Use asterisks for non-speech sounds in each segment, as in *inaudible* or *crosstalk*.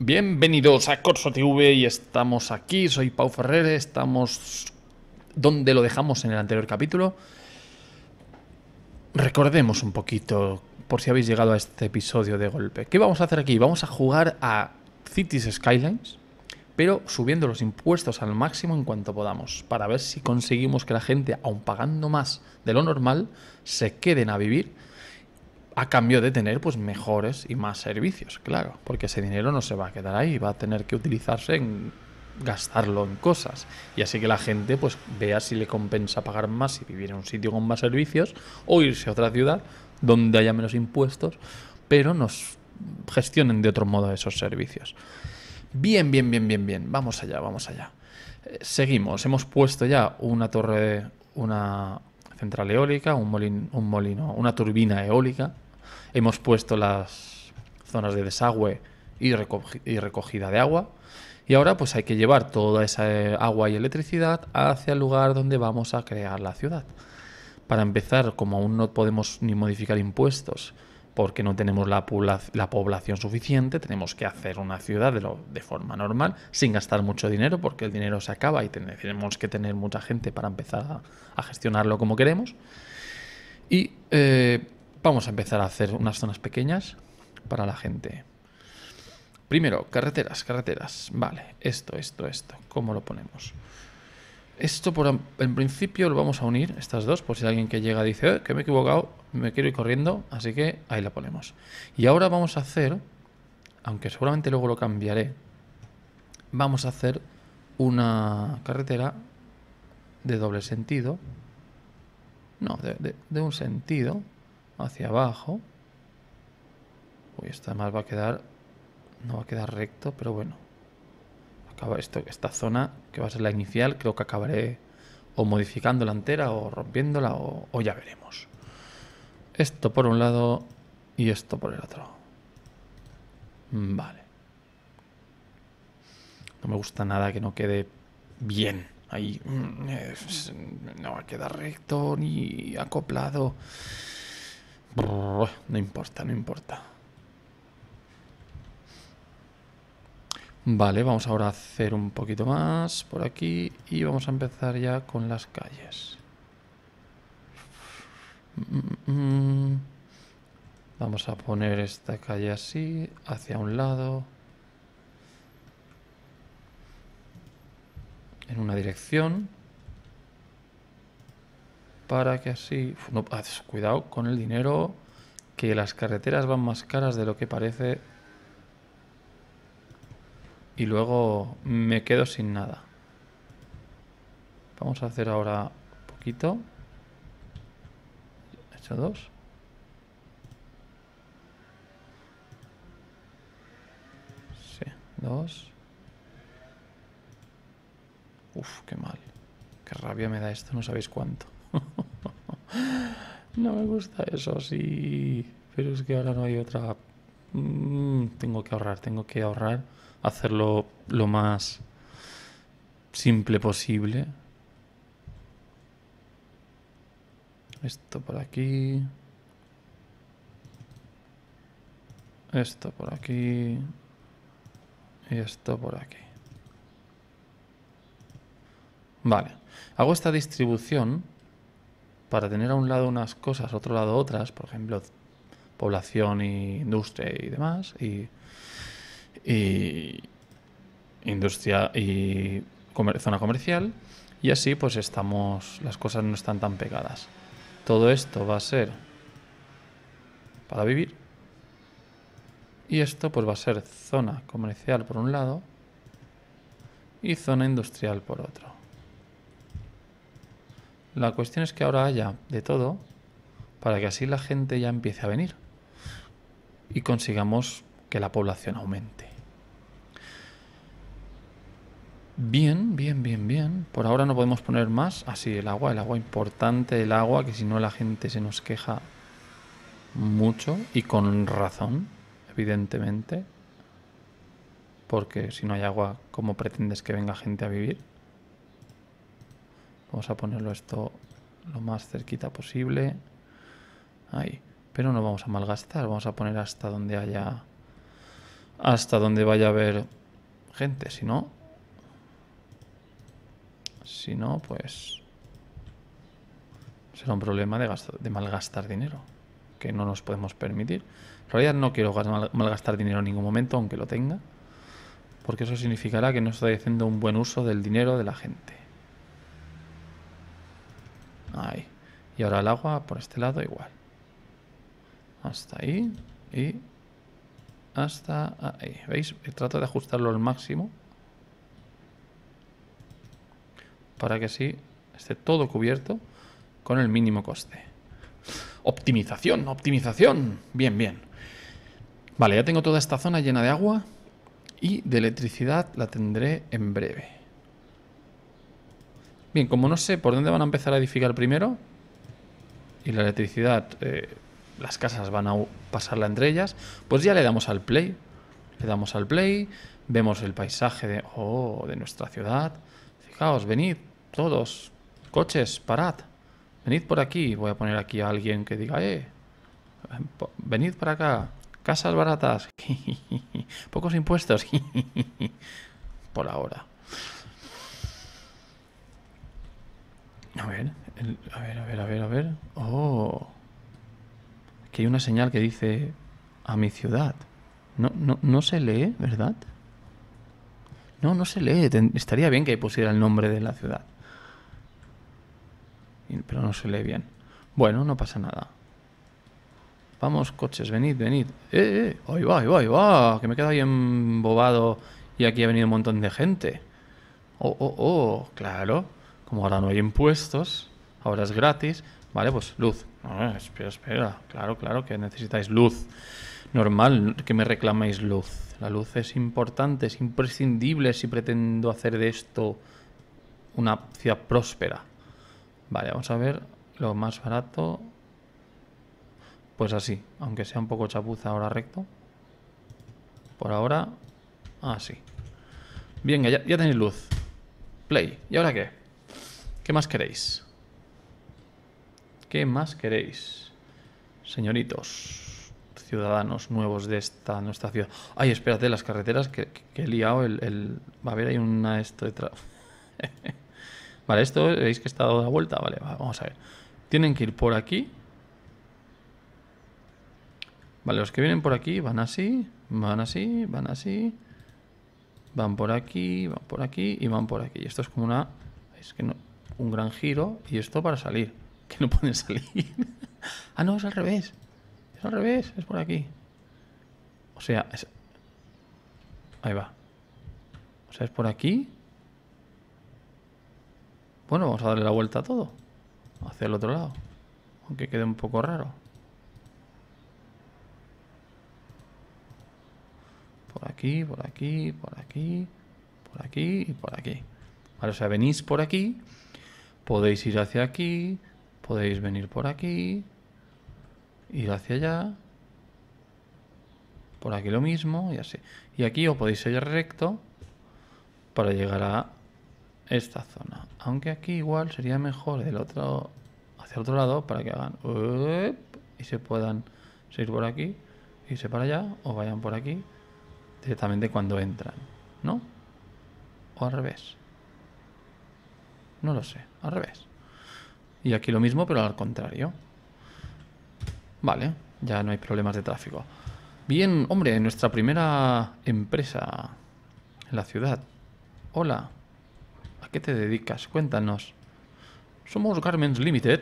Bienvenidos a Corso TV y estamos aquí, soy Pau Ferrer, estamos donde lo dejamos en el anterior capítulo. Recordemos un poquito, por si habéis llegado a este episodio de golpe, ¿qué vamos a hacer aquí? Vamos a jugar a Cities Skylines, pero subiendo los impuestos al máximo en cuanto podamos, para ver si conseguimos que la gente, aun pagando más de lo normal, se queden a vivir a cambio de tener pues mejores y más servicios, claro, porque ese dinero no se va a quedar ahí, va a tener que utilizarse en gastarlo en cosas y así que la gente pues vea si le compensa pagar más y vivir en un sitio con más servicios o irse a otra ciudad donde haya menos impuestos, pero nos gestionen de otro modo esos servicios. Bien, bien, bien, bien, bien, vamos allá, vamos allá. Eh, seguimos, hemos puesto ya una torre, una central eólica, un molin un molino una turbina eólica, Hemos puesto las zonas de desagüe y, recogida de agua. Y ahora pues hay que llevar toda esa eh, agua y electricidad hacia el lugar donde vamos a crear la ciudad. Para empezar, como aún no podemos ni modificar impuestos porque no tenemos la, población suficiente, tenemos que hacer una ciudad de, forma normal, sin gastar mucho dinero, porque el dinero se acaba y tenemos que tener mucha gente para empezar a, gestionarlo como queremos. Y eh, Vamos a empezar a hacer unas zonas pequeñas para la gente. Primero, carreteras, carreteras. Vale, esto, esto, esto. ¿Cómo lo ponemos? Esto por en principio lo vamos a unir, estas dos, por si alguien que llega dice eh, que me he equivocado, me quiero ir corriendo, así que ahí la ponemos. Y ahora vamos a hacer, aunque seguramente luego lo cambiaré, vamos a hacer una carretera de doble sentido. No, de un sentido hacia abajo. Uy, esta además va a quedar... No va a quedar recto, pero bueno. Acaba esto, esta zona, que va a ser la inicial, creo que acabaré o modificándola entera o rompiéndola o, o ya veremos. Esto por un lado y esto por el otro. Vale. No me gusta nada que no quede bien. Ahí mm, no va a quedar recto ni acoplado no importa, no importa. Vale, vamos ahora a hacer un poquito más por aquí y vamos a empezar ya con las calles. Mm, mm, mm. Vamos a poner esta calle así, hacia un lado. En una dirección para que así... No, ah, cuidado con el dinero, que las carreteras van más caras de lo que parece. Y luego me quedo sin nada. Vamos a hacer ahora poquito. He hecho dos. Sí, dos. Uf, qué mal. Qué rabia me da esto, no sabéis cuánto. No me gusta eso, sí. Pero es que ahora no hay otra. Mm, tengo que ahorrar, tengo que ahorrar. Hacerlo lo más simple posible. Esto por aquí. Esto por aquí. Y esto por aquí. Vale. Hago esta distribución para tener a un lado unas cosas, a otro lado otras, por ejemplo, población y industria y demás, y, y industria y zona comercial, y así pues estamos, las cosas no están tan pegadas. Todo esto va a ser para vivir, y esto pues va a ser zona comercial por un lado y zona industrial por otro. La cuestión es que ahora haya de todo para que así la gente ya empiece a venir y consigamos que la población aumente. Bien, bien, bien, bien. Por ahora no podemos poner más. Así, el agua, el agua importante, el agua, que si no la gente se nos queja mucho y con razón, evidentemente. Porque si no hay agua, ¿cómo pretendes que venga gente a vivir? Vamos a ponerlo esto lo más cerquita posible. Ahí. Pero no vamos a malgastar. Vamos a poner hasta donde haya... Hasta donde vaya a haber gente. Si no... Si no, pues... Será un problema de, de malgastar dinero. Que no nos podemos permitir. En realidad no quiero malgastar dinero en ningún momento, aunque lo tenga. Porque eso significará que no estoy haciendo un buen uso del dinero de la gente. Y ahora el agua por este lado igual. Hasta ahí y hasta ahí. ¿Veis? Trato de ajustarlo al máximo. Para que así esté todo cubierto con el mínimo coste. Optimización, optimización. Bien, bien. Vale, ya tengo toda esta zona llena de agua y de electricidad la tendré en breve. Bien, como no sé por dónde van a empezar a edificar primero, y la electricidad, eh, las casas van a pasarla entre ellas, pues ya le damos al play. Le damos al play, vemos el paisaje oh, de, nuestra ciudad. Fijaos, venid todos, coches, parad. Venid por aquí, voy a poner aquí a alguien que diga, eh, venid para acá, casas baratas, *laughs* pocos impuestos, *laughs* por ahora. A ver, a ver, a ver, a ver, a ver. Oh. Aquí hay una señal que dice a mi ciudad. No, no, no se lee, ¿verdad? No, no se lee. Estaría bien que pusiera el nombre de la ciudad. Pero no se lee bien. Bueno, no pasa nada. Vamos, coches, venid, venid. ¡Eh, eh! ¡Ahí va, ahí va, va! Que me he quedado ahí embobado y aquí ha venido un montón de gente. ¡Oh, oh, oh! Claro. Como ahora no hay impuestos, ahora es gratis. Vale, pues luz. espera, espera, claro, claro que necesitáis luz. Normal que me reclaméis luz. La luz es importante, es imprescindible si pretendo hacer de esto una ciudad próspera. Vale, vamos a ver lo más barato. Pues así, aunque sea un poco chapuza ahora recto. Por ahora, así. Bien, ya, ya tenéis luz. Play. ¿Y ahora qué? ¿Qué más queréis? ¿Qué más queréis? Señoritos, ciudadanos nuevos de esta nuestra ciudad. Ay, espérate, las carreteras que, que, he liado. El, Va a haber, hay una esto detrás. *laughs* vale, esto veis que está dado la vuelta. Vale, vamos a ver. Tienen que ir por aquí. Vale, los que vienen por aquí van así, van así, van así. Van por aquí, van por aquí y van por aquí. Y esto es como una... Es que no, un gran giro y esto para salir que no pueden salir. *laughs* ah, no, es al revés. Es al revés, es por aquí. O sea, es... ahí va. O sea, es por aquí. Bueno, vamos a darle la vuelta a todo. Hacia el otro lado. Aunque quede un poco raro. Por aquí, por aquí, por aquí, por aquí y por aquí. Vale, o sea, venís por aquí, podéis ir hacia aquí, Podéis venir por aquí, ir hacia allá, por aquí lo mismo y así. Y aquí os podéis ir recto para llegar a esta zona. Aunque aquí igual sería mejor del otro hacia el otro lado para que hagan y se puedan seguir por aquí, irse para allá o vayan por aquí directamente cuando entran, ¿no? O al revés. No lo sé, al revés. Y aquí lo mismo, pero al contrario. Vale, ya no hay problemas de tráfico. Bien, hombre, nuestra primera empresa en la ciudad. Hola, ¿a qué te dedicas? Cuéntanos. Somos Garments Limited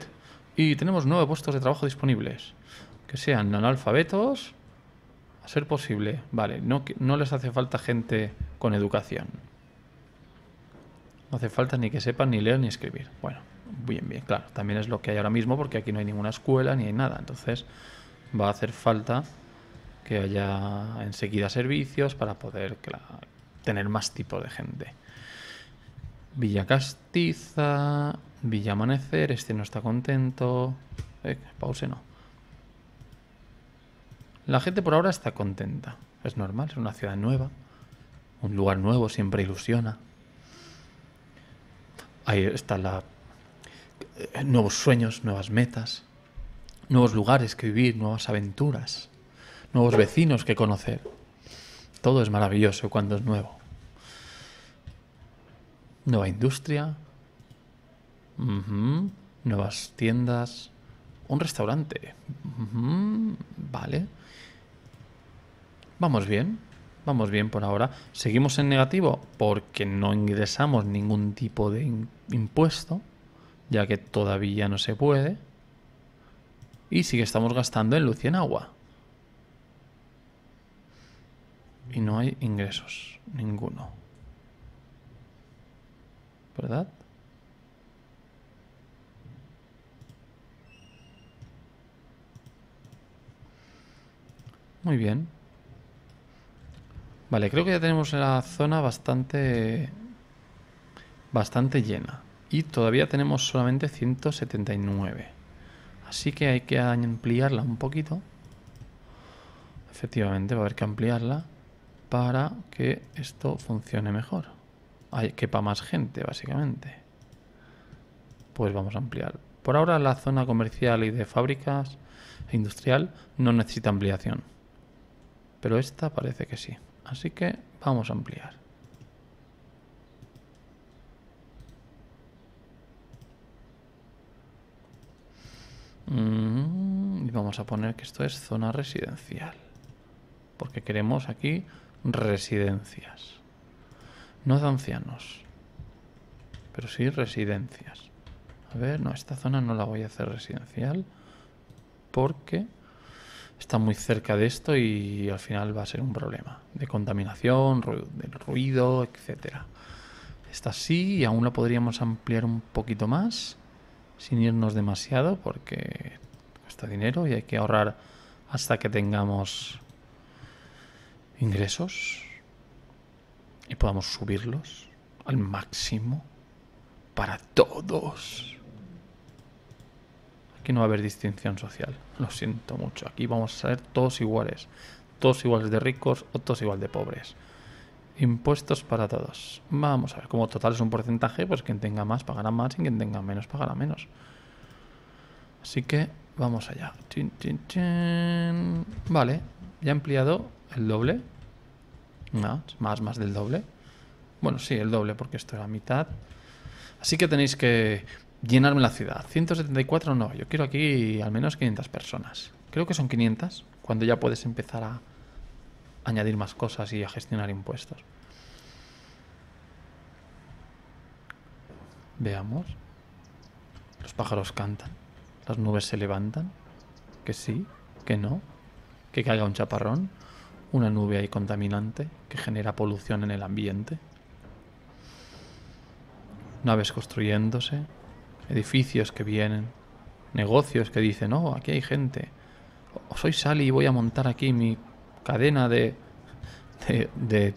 y tenemos nueve puestos de trabajo disponibles. Que sean analfabetos, a ser posible. Vale, no, no les hace falta gente con educación. No hace falta ni que sepan ni leer ni escribir. Bueno bien, bien, claro. También es lo que hay ahora mismo porque aquí no hay ninguna escuela ni hay nada. Entonces va a hacer falta que haya enseguida servicios para poder tener más tipo de gente. Villa Castiza, Villa Amanecer, este no está contento. pause no. La gente por ahora está contenta. Es normal, es una ciudad nueva. Un lugar nuevo siempre ilusiona. Ahí está la eh, nuevos sueños, nuevas metas, nuevos lugares que vivir, nuevas aventuras, nuevos vecinos que conocer. Todo es maravilloso cuando es nuevo. Nueva industria, nuevas tiendas, un restaurante. Vale. Vamos bien, vamos bien por ahora. Seguimos en negativo porque no ingresamos ningún tipo de impuesto ya que todavía no se puede. Y sí que estamos gastando en luz y en agua. Y no hay ingresos, ninguno. ¿Verdad? Muy bien. Vale, creo que ya tenemos la zona bastante... Bastante llena y todavía tenemos solamente 179. Así que hay que ampliarla un poquito. Efectivamente, va a haber que ampliarla para que esto funcione mejor. Hay que quepa más gente, básicamente. Pues vamos a ampliar. Por ahora la zona comercial y de fábricas e industrial no necesita ampliación. Pero esta parece que sí. Así que vamos a ampliar. Mm, y vamos a poner que esto es zona residencial. Porque queremos aquí residencias. No de ancianos. Pero sí residencias. A ver, no, esta zona no la voy a hacer residencial. Porque está muy cerca de esto y al final va a ser un problema. De contaminación, del ruido, etc Esta sí, y aún la podríamos ampliar un poquito más sin irnos demasiado porque cuesta dinero y hay que ahorrar hasta que tengamos ingresos y podamos subirlos al máximo para todos. Aquí no va a haber distinción social, lo siento mucho. Aquí vamos a ser todos iguales, todos iguales de ricos o todos igual de pobres. Impuestos para todos. Vamos a ver, como total es un porcentaje, pues quien tenga más pagará más y quien tenga menos pagará menos. Así que vamos allá. Vale, ya he ampliado el doble. No, más, más del doble. Bueno, sí, el doble, porque esto era la mitad. Así que tenéis que llenarme la ciudad. 174 no, yo quiero aquí al menos 500 personas. Creo que son 500, cuando ya puedes empezar a añadir más cosas y a gestionar impuestos. Veamos. Los pájaros cantan. Las nubes se levantan. Que sí, que no. Que caiga un chaparrón. Una nube ahí contaminante que genera polución en el ambiente. Naves construyéndose. Edificios que vienen. Negocios que dicen, oh, aquí hay gente. soy Sally y voy a montar aquí mi cadena de, de,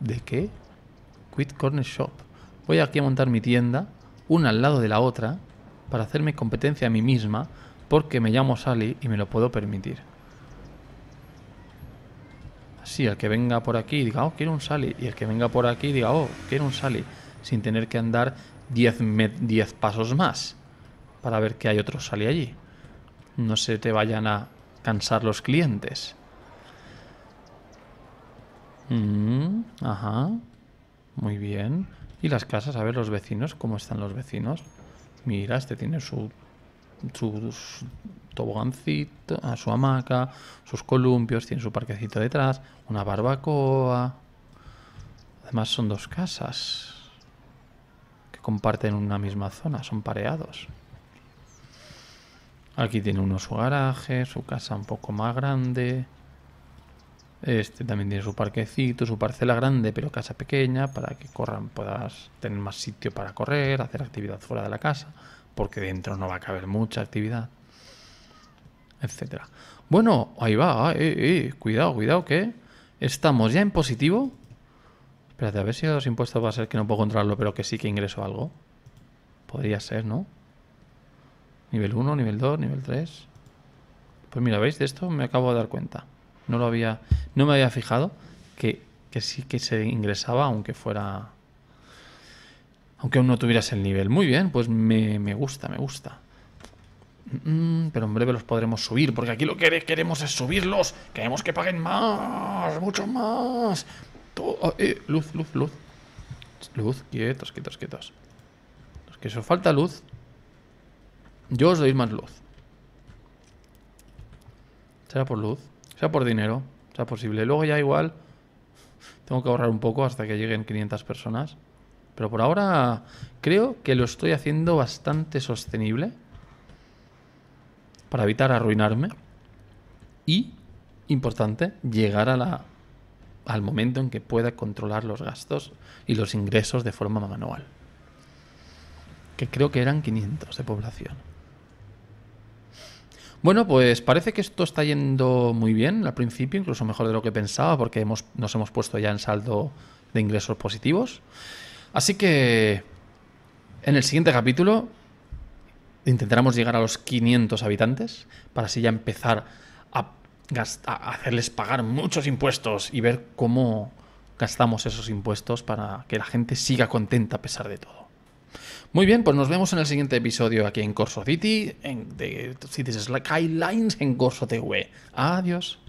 de, qué? Quit Corner Shop. Voy aquí a montar mi tienda, una al lado de la otra, para hacerme competencia a mí misma, porque me llamo Sally y me lo puedo permitir. Así, el que venga por aquí diga, oh, quiero un Sally, y el que venga por aquí diga, oh, quiero un Sally, sin tener que andar 10 pasos más para ver que hay otro Sally allí. No se te vayan a cansar los clientes. Mm, ajá. Muy bien. Y las casas, a ver los vecinos, cómo están los vecinos. Mira, este tiene su, su, su tobogancito, su hamaca, sus columpios, tiene su parquecito detrás, una barbacoa. Además son dos casas que comparten una misma zona, son pareados. Aquí tiene uno su garaje, su casa un poco más grande. Este también tiene su parquecito, su parcela grande, pero casa pequeña, para que corran, puedas tener más sitio para correr, hacer actividad fuera de la casa, porque dentro no va a caber mucha actividad, etcétera. Bueno, ahí va, eh, eh, eh, cuidado, cuidado, que estamos ya en positivo. Espérate, a ver si los impuestos va a ser que no puedo controlarlo, pero que sí que ingreso algo. Podría ser, ¿no? Nivel 1, nivel 2, nivel 3. Pues mira, ¿veis? De esto me acabo de dar cuenta. No lo había. No me había fijado que, sí que se ingresaba, aunque fuera. Aunque aún no tuvieras el nivel. Muy bien, pues me, gusta, me gusta. Mm, pero en breve los podremos subir, porque aquí lo que queremos es subirlos. Queremos que paguen más, mucho más. Oh, eh, luz, luz, luz. Luz, quietos, quietos, quietos. Los que eso falta luz, yo os doy más luz. Será por luz, sea por dinero, sea posible. Luego ya igual tengo que ahorrar un poco hasta que lleguen 500 personas. Pero por ahora creo que lo estoy haciendo bastante sostenible para evitar arruinarme y, importante, llegar a la, al momento en que pueda controlar los gastos y los ingresos de forma manual. Que creo que eran 500 de población. Bueno, pues parece que esto está yendo muy bien al principio, incluso mejor de lo que pensaba, porque hemos, nos hemos puesto ya en saldo de ingresos positivos. Así que en el siguiente capítulo intentaremos llegar a los 500 habitantes para así ya empezar a hacerles pagar muchos impuestos y ver cómo gastamos esos impuestos para que la gente siga contenta a pesar de todo. Muy bien, pues nos vemos en el siguiente episodio aquí en Corso City, en de Cities Skylines en Corso TV. Adiós.